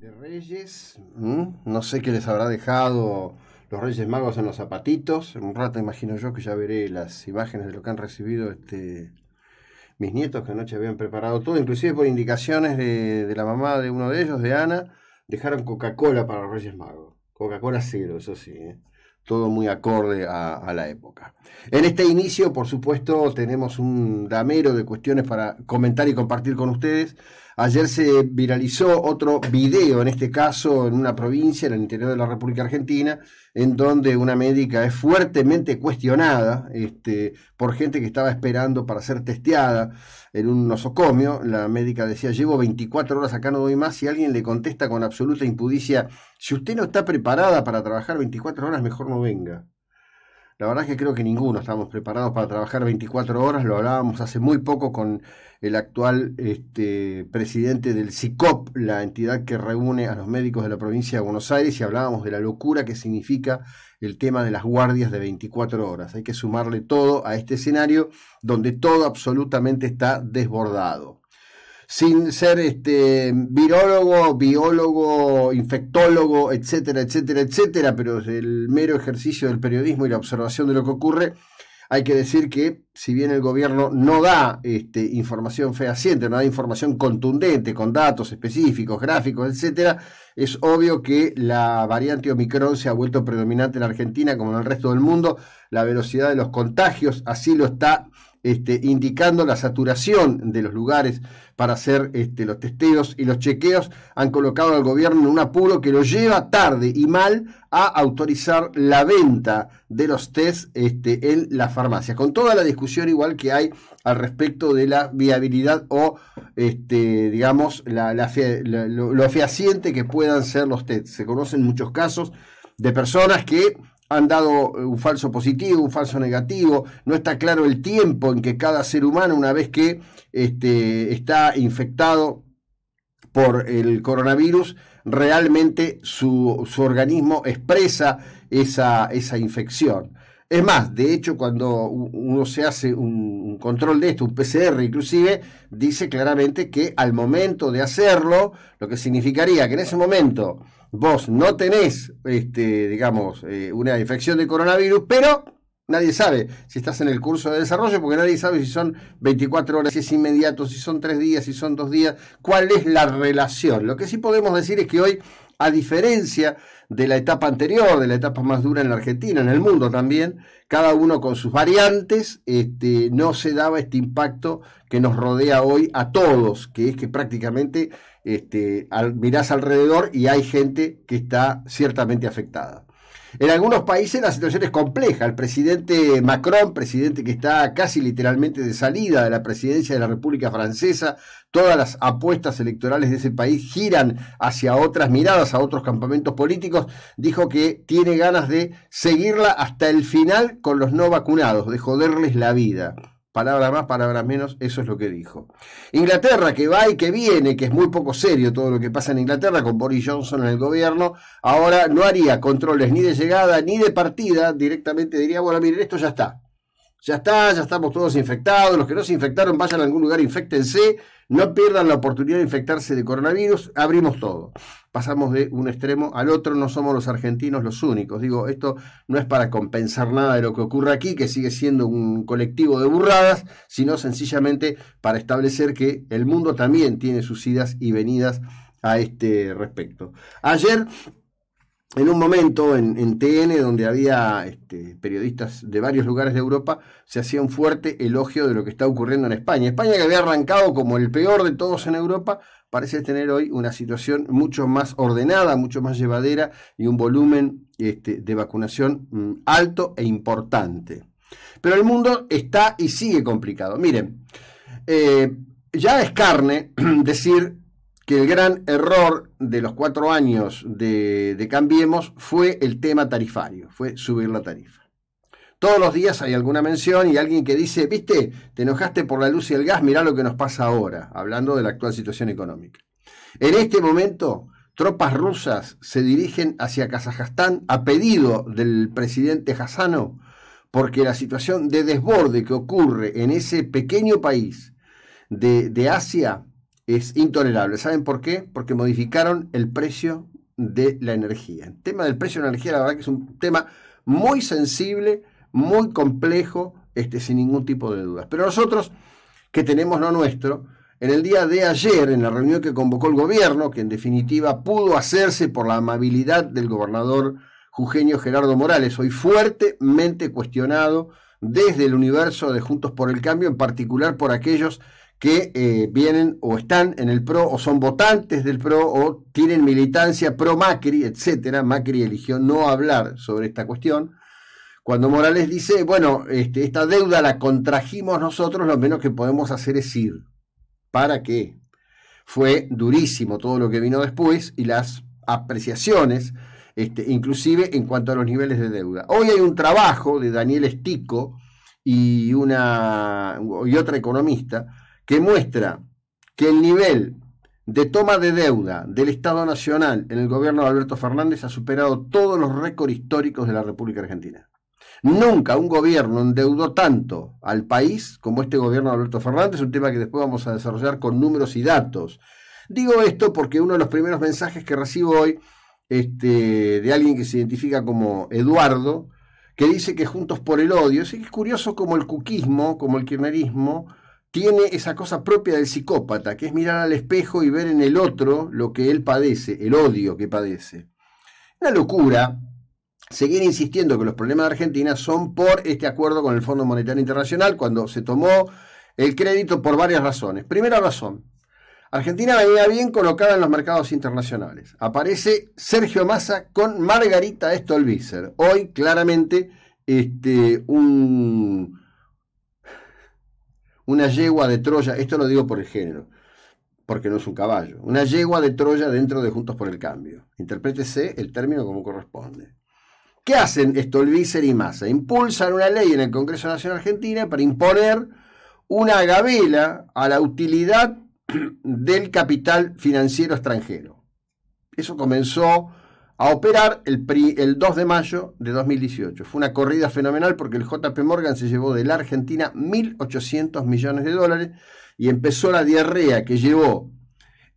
de Reyes. No sé qué les habrá dejado los Reyes Magos en los zapatitos. En un rato imagino yo que ya veré las imágenes de lo que han recibido este, mis nietos que anoche habían preparado todo, inclusive por indicaciones de, la mamá de uno de ellos, de Ana, dejaron Coca-Cola para los Reyes Magos. Coca-Cola cero, eso sí. ¿eh? Todo muy acorde a, a, la época. En este inicio, por supuesto, tenemos un damero de cuestiones para comentar y compartir con ustedes. Ayer se viralizó otro video, en este caso en una provincia, en el interior de la República Argentina, en donde una médica es fuertemente cuestionada este, por gente que estaba esperando para ser testeada en un nosocomio. La médica decía, llevo 24 horas acá, no doy más, y alguien le contesta con absoluta impudicia, si usted no está preparada para trabajar 24 horas, mejor no venga. La verdad es que creo que ninguno estamos preparados para trabajar 24 horas. Lo hablábamos hace muy poco con el actual este, presidente del SICOP, la entidad que reúne a los médicos de la provincia de Buenos Aires, y hablábamos de la locura que significa el tema de las guardias de 24 horas. Hay que sumarle todo a este escenario donde todo absolutamente está desbordado sin ser este, virólogo, biólogo, infectólogo, etcétera, etcétera, etcétera, pero el mero ejercicio del periodismo y la observación de lo que ocurre, hay que decir que si bien el gobierno no da este, información fehaciente, no da información contundente con datos específicos, gráficos, etcétera, es obvio que la variante Omicron se ha vuelto predominante en Argentina como en el resto del mundo. La velocidad de los contagios así lo está este, indicando la saturación de los lugares para hacer este, los testeos y los chequeos, han colocado al gobierno en un apuro que lo lleva tarde y mal a autorizar la venta de los test este, en la farmacia, con toda la discusión igual que hay al respecto de la viabilidad o, este, digamos, lo, lo fehaciente que puedan ser los test. Se conocen muchos casos de personas que han dado eh, un falso positivo, un falso negativo, no está claro el tiempo en que cada ser humano, una vez que este, está infectado por el coronavirus, realmente su, organismo expresa esa, esa, infección. Es más, de hecho, cuando uno se hace un, un control de esto, un PCR inclusive, dice claramente que al momento de hacerlo, lo que significaría que en ese momento vos no tenés, este, digamos, eh, una infección de coronavirus, pero nadie sabe si estás en el curso de desarrollo, porque nadie sabe si son 24 horas, si es inmediato, si son tres días, si son dos días, cuál es la relación. Lo que sí podemos decir es que hoy, a diferencia de la etapa anterior, de la etapa más dura en la Argentina, en el mundo también, cada uno con sus variantes, este, no se daba este impacto que nos rodea hoy a todos, que es que prácticamente este, mirás alrededor y hay gente que está ciertamente afectada. En algunos países la situación es compleja. El presidente Macron, presidente que está casi literalmente de salida de la presidencia de la República Francesa, todas las apuestas electorales de ese país giran hacia otras miradas, a otros campamentos políticos, dijo que tiene ganas de seguirla hasta el final con los no vacunados, de joderles la vida palabra más, palabra menos, eso es lo que dijo. Inglaterra, que va y que viene, que es muy poco serio todo lo que pasa en Inglaterra con Boris Johnson en el gobierno, ahora no haría controles ni de llegada ni de partida, directamente diría, bueno, miren, esto ya está. Ya está, ya estamos todos infectados, los que no se infectaron vayan a algún lugar, infectense no pierdan la oportunidad de infectarse de coronavirus, abrimos todo. Pasamos de un extremo al otro, no somos los argentinos los únicos. Digo, esto no es para compensar nada de lo que ocurre aquí, que sigue siendo un colectivo de burradas, sino sencillamente para establecer que el mundo también tiene sus idas y venidas a este respecto. Ayer en un momento en, TN, donde había este, periodistas de varios lugares de Europa, se hacía un fuerte elogio de lo que está ocurriendo en España. España que había arrancado como el peor de todos en Europa, parece tener hoy una situación mucho más ordenada, mucho más llevadera y un volumen este, de vacunación mm, alto e importante. Pero el mundo está y sigue complicado. Miren, eh, ya es carne decir que el gran error de los cuatro años de, Cambiemos fue el tema tarifario, fue subir la tarifa. Todos los días hay alguna mención y alguien que dice, viste, te enojaste por la luz y el gas, mirá lo que nos pasa ahora, hablando de la actual situación económica. En este momento, tropas rusas se dirigen hacia Kazajstán a pedido del presidente Hassano, porque la situación de desborde que ocurre en ese pequeño país de, de Asia es intolerable. ¿Saben por qué? Porque modificaron el precio de la energía. El tema del precio de la energía, la verdad que es un tema muy sensible, muy complejo, este, sin ningún tipo de dudas. Pero nosotros, que tenemos lo nuestro, en el día de ayer, en la reunión que convocó el gobierno, que en definitiva pudo hacerse por la amabilidad del gobernador Eugenio Gerardo Morales, hoy fuertemente cuestionado desde el universo de Juntos por el Cambio, en particular por aquellos que eh, vienen o están en el PRO o son votantes del PRO o tienen militancia pro Macri, etcétera. Macri eligió no hablar sobre esta cuestión. Cuando Morales dice, bueno, este, esta deuda la contrajimos nosotros, lo menos que podemos hacer es ir. ¿Para qué? Fue durísimo todo lo que vino después y las apreciaciones, este, inclusive en cuanto a los niveles de deuda. Hoy hay un trabajo de Daniel Estico y, una, y otra economista, que muestra que el nivel de toma de deuda del Estado Nacional en el gobierno de Alberto Fernández ha superado todos los récords históricos de la República Argentina. Nunca un gobierno endeudó tanto al país como este gobierno de Alberto Fernández, un tema que después vamos a desarrollar con números y datos. Digo esto porque uno de los primeros mensajes que recibo hoy este, de alguien que se identifica como Eduardo, que dice que Juntos por el Odio, es curioso como el cuquismo, como el kirchnerismo, tiene esa cosa propia del psicópata, que es mirar al espejo y ver en el otro lo que él padece, el odio que padece. Una locura seguir insistiendo que los problemas de Argentina son por este acuerdo con el Fondo Monetario Internacional cuando se tomó el crédito por varias razones. Primera razón, Argentina venía bien colocada en los mercados internacionales. Aparece Sergio Massa con Margarita Stolbizer, hoy claramente este, un una yegua de Troya, esto lo digo por el género, porque no es un caballo, una yegua de Troya dentro de Juntos por el Cambio. Interprétese el término como corresponde. ¿Qué hacen Stolbizer y Massa? Impulsan una ley en el Congreso Nacional Argentina para imponer una gabela a la utilidad del capital financiero extranjero. Eso comenzó a operar el, el 2 de mayo de 2018. Fue una corrida fenomenal porque el JP Morgan se llevó de la Argentina 1.800 millones de dólares y empezó la diarrea que llevó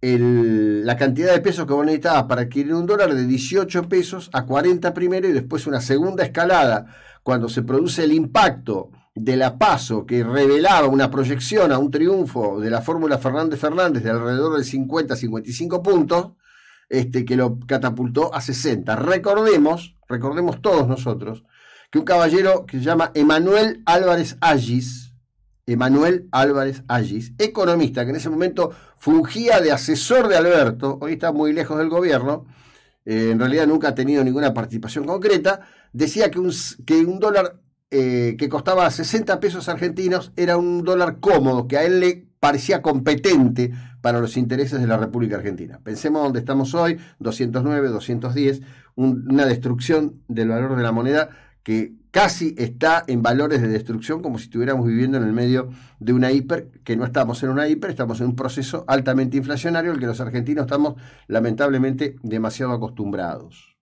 la cantidad de pesos que vos necesitabas para adquirir un dólar de 18 pesos a 40 primero y después una segunda escalada cuando se produce el impacto de la paso que revelaba una proyección a un triunfo de la fórmula Fernández Fernández de alrededor de 50-55 puntos este, que lo catapultó a 60. Recordemos, recordemos todos nosotros, que un caballero que se llama Emanuel Álvarez Agis, Emanuel Álvarez Agis, economista que en ese momento fungía de asesor de Alberto, hoy está muy lejos del gobierno, eh, en realidad nunca ha tenido ninguna participación concreta, decía que un, que un dólar eh, que costaba 60 pesos argentinos era un dólar cómodo, que a él le parecía competente para los intereses de la República Argentina. Pensemos dónde estamos hoy, 209, 210, una destrucción del valor de la moneda que casi está en valores de destrucción como si estuviéramos viviendo en el medio de una hiper, que no estamos en una hiper, estamos en un proceso altamente inflacionario al que los argentinos estamos lamentablemente demasiado acostumbrados.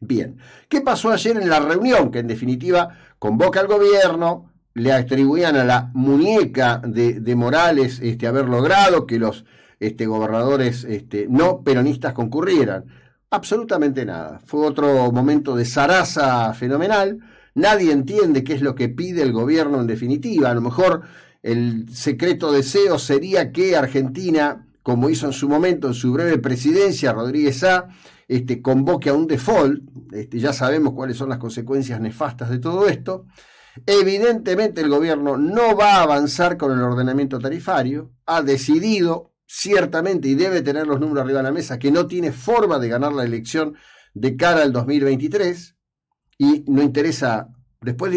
Bien, ¿qué pasó ayer en la reunión que en definitiva convoca al gobierno, le atribuían a la muñeca de, Morales este, haber logrado que los este, gobernadores este, no peronistas concurrieran. Absolutamente nada. Fue otro momento de zaraza fenomenal. Nadie entiende qué es lo que pide el gobierno en definitiva. A lo mejor el secreto deseo sería que Argentina, como hizo en su momento, en su breve presidencia, Rodríguez A, este, convoque a un default. Este, ya sabemos cuáles son las consecuencias nefastas de todo esto. Evidentemente el gobierno no va a avanzar con el ordenamiento tarifario, ha decidido ciertamente y debe tener los números arriba de la mesa que no tiene forma de ganar la elección de cara al 2023 y no interesa, después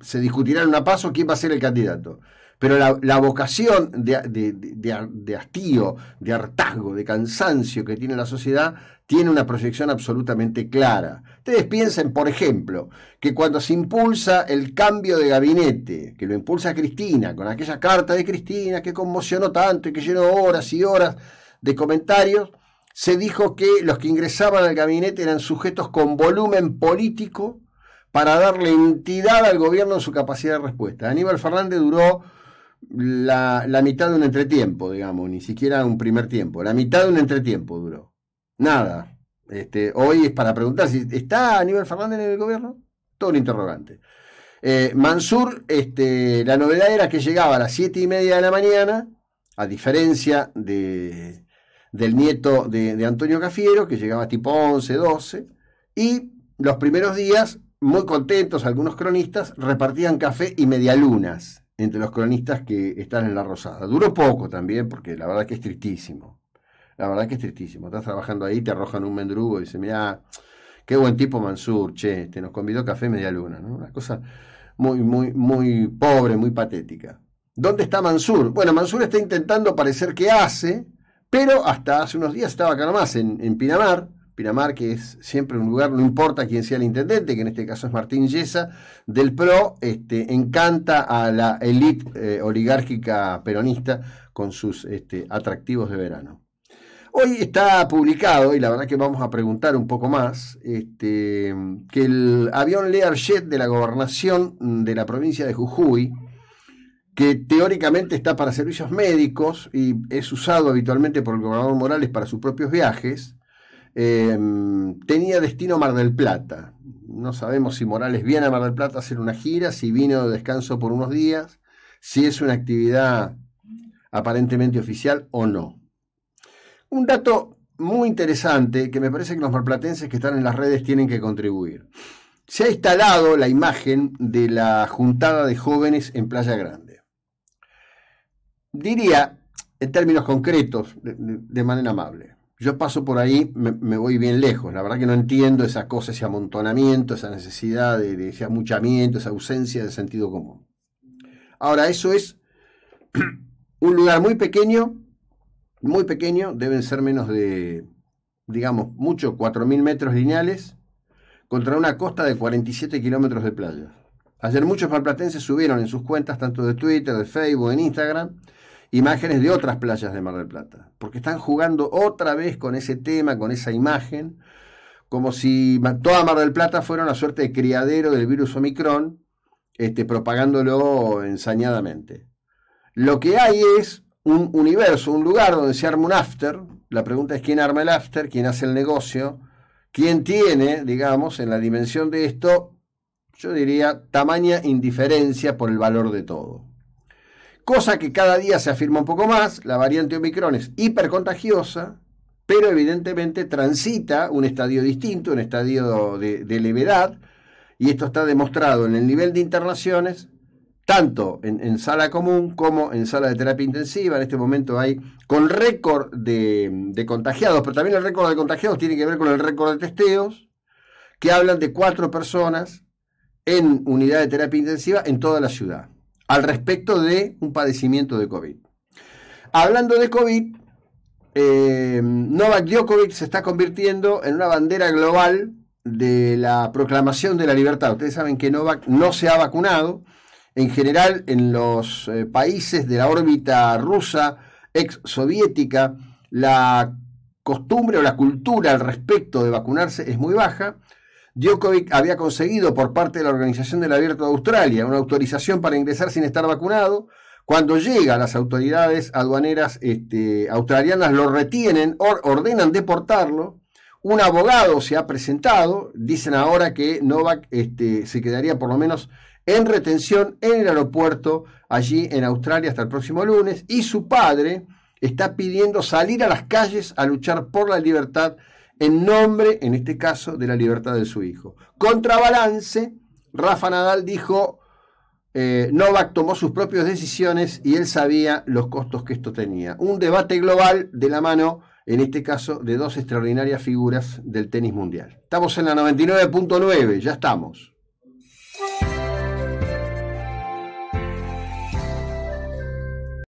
se discutirá en un paso quién va a ser el candidato. Pero la, vocación de, de, de, hastío, de hartazgo, de cansancio que tiene la sociedad tiene una proyección absolutamente clara. Ustedes piensen, por ejemplo, que cuando se impulsa el cambio de gabinete, que lo impulsa Cristina, con aquella carta de Cristina que conmocionó tanto y que llenó horas y horas de comentarios, se dijo que los que ingresaban al gabinete eran sujetos con volumen político para darle entidad al gobierno en su capacidad de respuesta. Aníbal Fernández duró la, la mitad de un entretiempo, digamos, ni siquiera un primer tiempo. La mitad de un entretiempo duró. Nada. Este, hoy es para preguntar si está Aníbal Fernández en el gobierno. Todo un interrogante. Eh, Mansur, este, la novedad era que llegaba a las siete y media de la mañana, a diferencia de, del nieto de, Antonio Cafiero, que llegaba tipo 11, 12, y los primeros días, muy contentos algunos cronistas, repartían café y medialunas entre los cronistas que están en La Rosada. Duró poco también, porque la verdad que es tristísimo. La verdad que es tristísimo. Estás trabajando ahí, te arrojan un mendrugo y dicen, mira, qué buen tipo Mansur, che, te este, nos convidó café media luna, ¿no? Una cosa muy, muy, muy pobre, muy patética. ¿Dónde está Mansur? Bueno, Mansur está intentando parecer que hace, pero hasta hace unos días estaba acá nomás, en, en Pinamar, Pinamar, que es siempre un lugar, no importa quién sea el intendente, que en este caso es Martín Yesa, del PRO, este, encanta a la élite eh, oligárquica peronista con sus este, atractivos de verano. Hoy está publicado, y la verdad que vamos a preguntar un poco más, este, que el avión Learjet de la gobernación de la provincia de Jujuy, que teóricamente está para servicios médicos y es usado habitualmente por el gobernador Morales para sus propios viajes, Em, tenía destino Mar del Plata. No sabemos si Morales viene a Mar del Plata a hacer una gira, si vino de descanso por unos días, si es una actividad aparentemente oficial o no. Un dato muy interesante que me parece que los marplatenses que están en las redes tienen que contribuir. Se ha instalado la imagen de la juntada de jóvenes en Playa Grande. Diría, en términos concretos, de manera amable, yo paso por ahí, me, voy bien lejos. La verdad que no entiendo esa cosa, ese amontonamiento, esa necesidad de, ese amuchamiento, esa ausencia de sentido común. Ahora, eso es un lugar muy pequeño, muy pequeño, deben ser menos de, digamos, mucho, 4.000 metros lineales, contra una costa de 47 kilómetros de playa. Ayer muchos malplatenses subieron en sus cuentas, tanto de Twitter, de Facebook, en Instagram, imágenes de otras playas de Mar del Plata, porque están jugando otra vez con ese tema, con esa imagen, como si toda Mar del Plata fuera una suerte de criadero del virus Omicron, este, propagándolo ensañadamente. Lo que hay es un universo, un lugar donde se arma un after, la pregunta es quién arma el after, quién hace el negocio, quién tiene, digamos, en la dimensión de esto, yo diría, tamaña indiferencia por el valor de todo cosa que cada día se afirma un poco más, la variante Omicron es hipercontagiosa, pero evidentemente transita un estadio distinto, un estadio de, de levedad, y esto está demostrado en el nivel de internaciones, tanto en, sala común como en sala de terapia intensiva. En este momento hay con récord de, de contagiados, pero también el récord de contagiados tiene que ver con el récord de testeos, que hablan de cuatro personas en unidad de terapia intensiva en toda la ciudad al respecto de un padecimiento de COVID. Hablando de COVID, eh, Novak Djokovic se está convirtiendo en una bandera global de la proclamación de la libertad. Ustedes saben que Novak no se ha vacunado. En general, en los eh, países de la órbita rusa, ex soviética, la costumbre o la cultura al respecto de vacunarse es muy baja. Djokovic había conseguido por parte de la Organización del Abierto de Australia una autorización para ingresar sin estar vacunado. Cuando llega, las autoridades aduaneras este, australianas lo retienen, ordenan deportarlo. Un abogado se ha presentado, dicen ahora que Novak este, se quedaría por lo menos en retención en el aeropuerto allí en Australia hasta el próximo lunes y su padre está pidiendo salir a las calles a luchar por la libertad en nombre, en este caso, de la libertad de su hijo. Contrabalance, Rafa Nadal dijo, eh, Novak tomó sus propias decisiones y él sabía los costos que esto tenía. Un debate global de la mano, en este caso, de dos extraordinarias figuras del tenis mundial. Estamos en la 99.9, ya estamos.